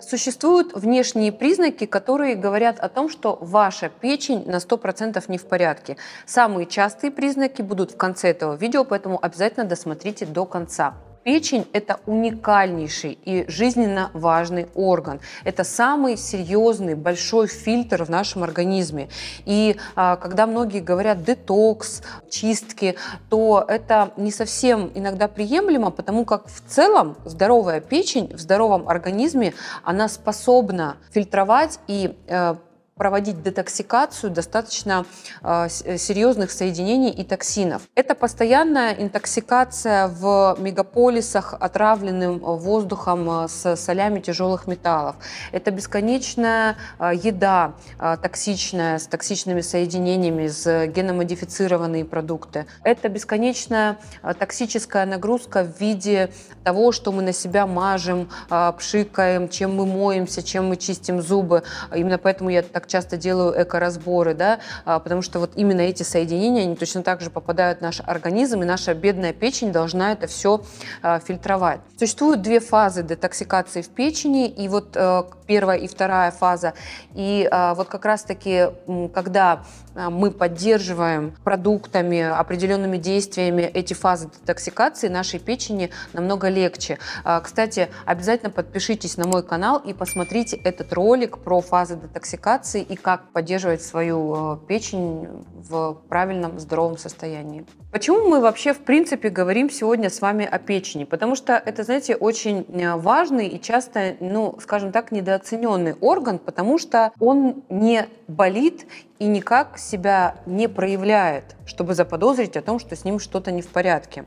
Существуют внешние признаки, которые говорят о том, что ваша печень на 100% не в порядке. Самые частые признаки будут в конце этого видео, поэтому обязательно досмотрите до конца. Печень – это уникальнейший и жизненно важный орган. Это самый серьезный большой фильтр в нашем организме. И а, когда многие говорят детокс, чистки, то это не совсем иногда приемлемо, потому как в целом здоровая печень в здоровом организме, она способна фильтровать и э, проводить детоксикацию достаточно а, э, серьезных соединений и токсинов. Это постоянная интоксикация в мегаполисах отравленным э, воздухом э, с солями тяжелых металлов. Это бесконечная а, еда а, токсичная с токсичными соединениями, с геномодифицированные продукты. Это бесконечная токсическая нагрузка в виде того, что мы на себя мажем, пшикаем, чем мы моемся, чем мы чистим зубы. Именно поэтому я так так часто делаю эко-разборы, да, а, потому что вот именно эти соединения, они точно так же попадают в наш организм, и наша бедная печень должна это все а, фильтровать. Существуют две фазы детоксикации в печени, и вот э, первая и вторая фаза. И а, вот как раз-таки, когда мы поддерживаем продуктами, определенными действиями эти фазы детоксикации нашей печени намного легче. Кстати, обязательно подпишитесь на мой канал и посмотрите этот ролик про фазы детоксикации ситуации и как поддерживать свою э, печень в правильном здоровом состоянии. Почему мы вообще в принципе говорим сегодня с вами о печени? Потому что это, знаете, очень э, важный и часто, ну, скажем так, недооцененный орган, потому что он не болит и никак себя не проявляет, чтобы заподозрить о том, что с ним что-то не в порядке.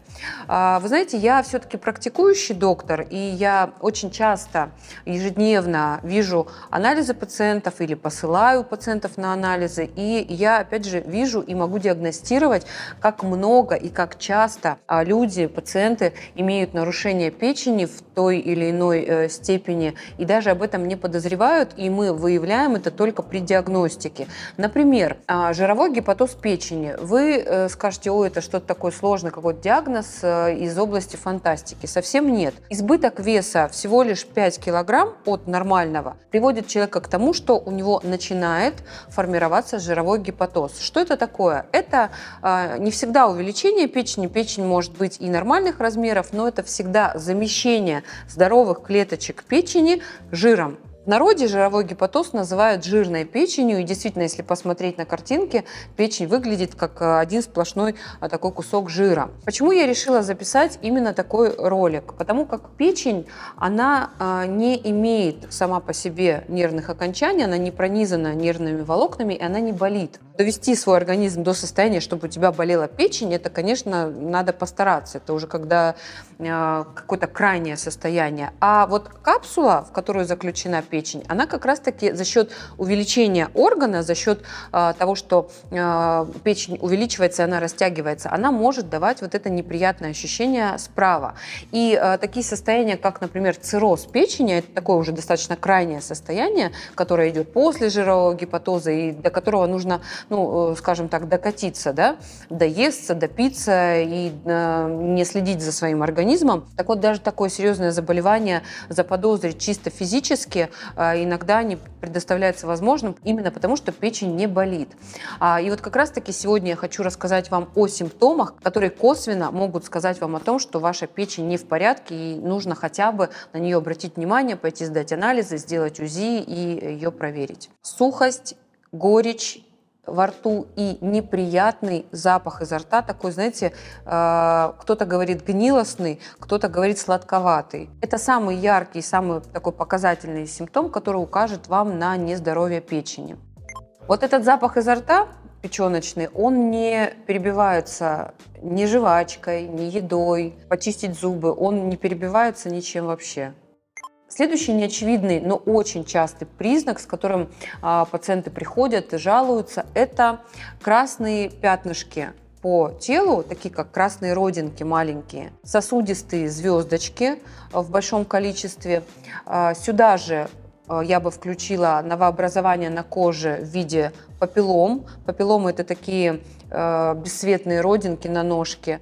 А, вы знаете, я все-таки практикующий доктор, и я очень часто ежедневно вижу анализы пациентов или посылаю пациентов на анализы, и я, опять же, вижу и могу диагностировать, как много и как часто а, люди, пациенты имеют нарушение печени в той или иной э, степени, и даже об этом не подозревают, и мы выявляем это только при диагностике. Например, например, а, жировой гепатоз печени. Вы э, скажете, о, это что-то такое сложное, какой-то диагноз э, из области фантастики. Совсем нет. Избыток веса всего лишь 5 килограмм от нормального приводит человека к тому, что у него начинает формироваться жировой гепатоз. Что это такое? Это а, не всегда увеличение печени. Печень может быть и нормальных размеров, но это всегда замещение здоровых клеточек печени жиром. В народе жировой гепатоз называют жирной печенью, и действительно, если посмотреть на картинки, печень выглядит как э, один сплошной а, такой кусок жира. Почему я решила записать именно такой ролик? Потому как печень, она а, не имеет сама по себе нервных окончаний, она не пронизана нервными волокнами, и она не болит довести свой организм до состояния, чтобы у тебя болела печень, это, конечно, надо постараться. Это уже когда э, какое-то крайнее состояние. А вот капсула, в которую заключена печень, она как раз-таки за счет увеличения органа, за счет э, того, что э, печень увеличивается, она растягивается, она может давать вот это неприятное ощущение справа. И э, такие состояния, как, например, цирроз печени, это такое уже достаточно крайнее состояние, которое идет после жирового гепатоза и до которого нужно ну, э, скажем так, докатиться, да, доесться, допиться и э, не следить за своим организмом. Так вот, даже такое серьезное заболевание заподозрить чисто физически э, иногда не предоставляется возможным именно потому, что печень не болит. А, и вот как раз-таки сегодня я хочу рассказать вам о симптомах, которые косвенно могут сказать вам о том, что ваша печень не в порядке и нужно хотя бы на нее обратить внимание, пойти сдать анализы, сделать УЗИ и ее проверить. Сухость горечь во рту и неприятный запах изо рта, такой, знаете, э, кто-то говорит гнилостный, кто-то говорит сладковатый. Это самый яркий, самый такой показательный симптом, который укажет вам на нездоровье печени. Вот этот запах изо рта печеночный, он не перебивается ни жвачкой, ни едой, почистить зубы, он не перебивается ничем вообще. Следующий неочевидный, но очень частый признак, с которым а, пациенты приходят и жалуются, это красные пятнышки по телу, такие как красные родинки маленькие, сосудистые звездочки в большом количестве. А, сюда же а, я бы включила новообразование на коже в виде папиллом. Папилломы – это такие э, бесцветные родинки на ножке.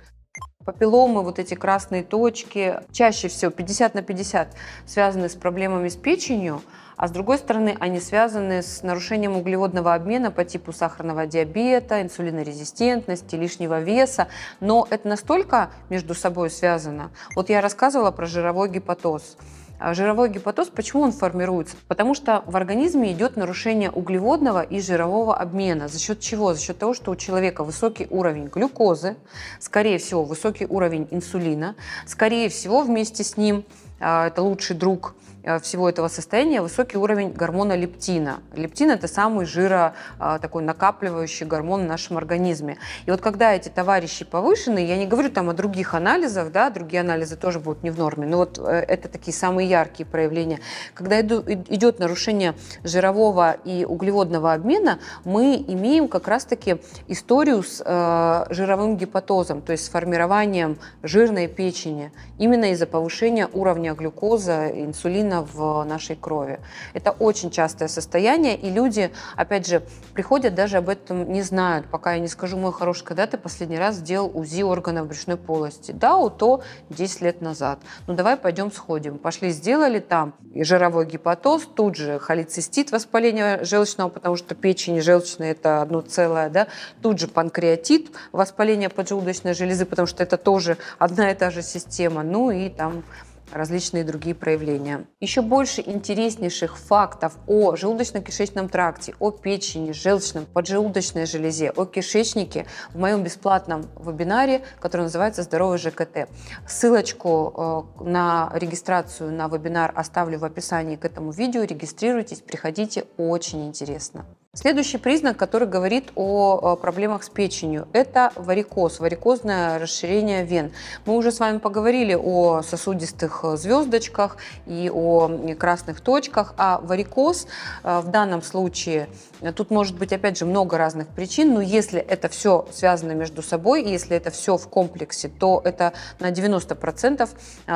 Папилломы, вот эти красные точки, чаще всего 50 на 50 связаны с проблемами с печенью, а с другой стороны они связаны с нарушением углеводного обмена по типу сахарного диабета, инсулинорезистентности, лишнего веса, но это настолько между собой связано. Вот я рассказывала про жировой гепатоз. А, жировой гепатоз, почему он формируется? Потому что в организме идет нарушение углеводного и жирового обмена. За счет чего? За счет того, что у человека высокий уровень глюкозы, скорее всего, высокий уровень инсулина, скорее всего, вместе с ним а, это лучший друг а, всего этого состояния высокий уровень гормона лептина. Лептин – это самый жиро такой накапливающий гормон в нашем организме. И вот когда эти товарищи повышены, я не говорю там о других анализах, да, другие анализы тоже будут не в норме, но вот э, это такие самые яркие проявления. Когда идет нарушение жирового и углеводного обмена, мы имеем как раз-таки историю с э, жировым гепатозом, то есть с формированием жирной печени, именно из-за повышения уровня глюкозы, инсулина в нашей крови. Это очень частое состояние, и люди, опять же, приходят, даже об этом не знают, пока я не скажу, мой хороший, когда ты последний раз сделал УЗИ органов брюшной полости? Да, то 10 лет назад. Ну давай пойдем сходим. Пошли сделали там жировой гепатоз, тут же холецистит, воспаление желчного, потому что печень и желчная это одно целое, да, тут же панкреатит, воспаление поджелудочной железы, потому что это тоже одна и та же система, ну и там различные другие проявления. Еще больше интереснейших фактов о желудочно-кишечном тракте, о печени, желчном, поджелудочной железе, о кишечнике в моем бесплатном вебинаре, который называется «Здоровый ЖКТ». Ссылочку э, на регистрацию на вебинар оставлю в описании к этому видео. Регистрируйтесь, приходите, очень интересно. Следующий признак, который говорит о проблемах с печенью, это варикоз, варикозное расширение вен. Мы уже с вами поговорили о сосудистых э, звездочках и о красных точках, а варикоз э, в данном случае, э, тут может быть опять же много разных причин, но если это все связано между собой, если это все в комплексе, то это на 90%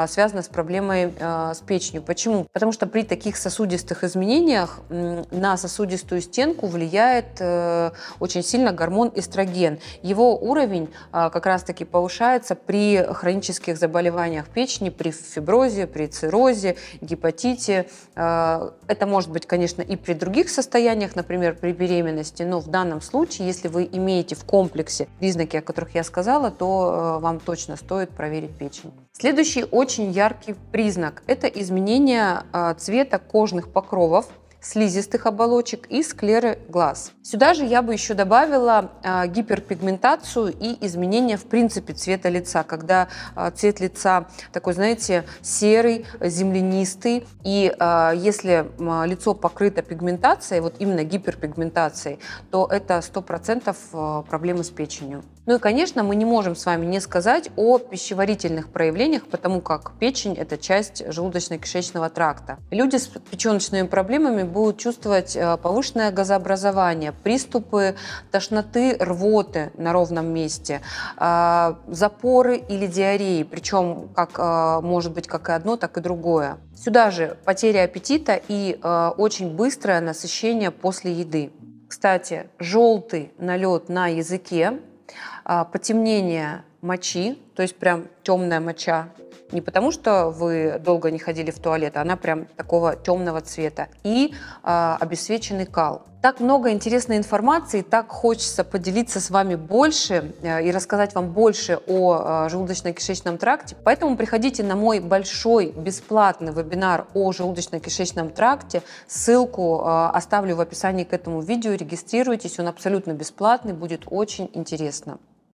связано с проблемой с печенью. Почему? Потому что при таких сосудистых изменениях на сосудистую стенку влияет э, очень сильно гормон эстроген. Его уровень а, как раз-таки повышается при хронических заболеваниях печени, при фиброзе, при циррозе, гепатите. А, это может быть, конечно, и при других состояниях, например, при беременности, но в данном случае, если вы имеете в комплексе признаки, о которых я сказала, то э, вам точно стоит проверить печень. Следующий очень яркий признак – это изменение а, цвета кожных покровов слизистых оболочек и склеры глаз. Сюда же я бы еще добавила а, гиперпигментацию и изменения в принципе цвета лица, когда а, цвет лица такой, знаете, серый, землянистый, и а, если лицо покрыто пигментацией, вот именно гиперпигментацией, то это 100% проблемы с печенью. Ну и, конечно, мы не можем с вами не сказать о пищеварительных проявлениях, потому как печень – это часть желудочно-кишечного тракта. Люди с печеночными проблемами будут чувствовать э, повышенное газообразование, приступы тошноты, рвоты на ровном месте, э, запоры или диареи, причем как э, может быть как и одно, так и другое. Сюда же потеря аппетита и очень быстрое насыщение после еды. Кстати, желтый налет на языке, потемнение мочи, то есть прям темная моча, не потому, что вы долго не ходили в туалет, а она прям такого темного цвета. И э, а, обесвеченный кал. Так много интересной информации, так хочется поделиться с вами больше э, и рассказать вам больше о э, желудочно-кишечном тракте. Поэтому приходите на мой большой бесплатный вебинар о желудочно-кишечном тракте. Ссылку э, оставлю в описании к этому видео. Регистрируйтесь, он абсолютно бесплатный, будет очень интересно.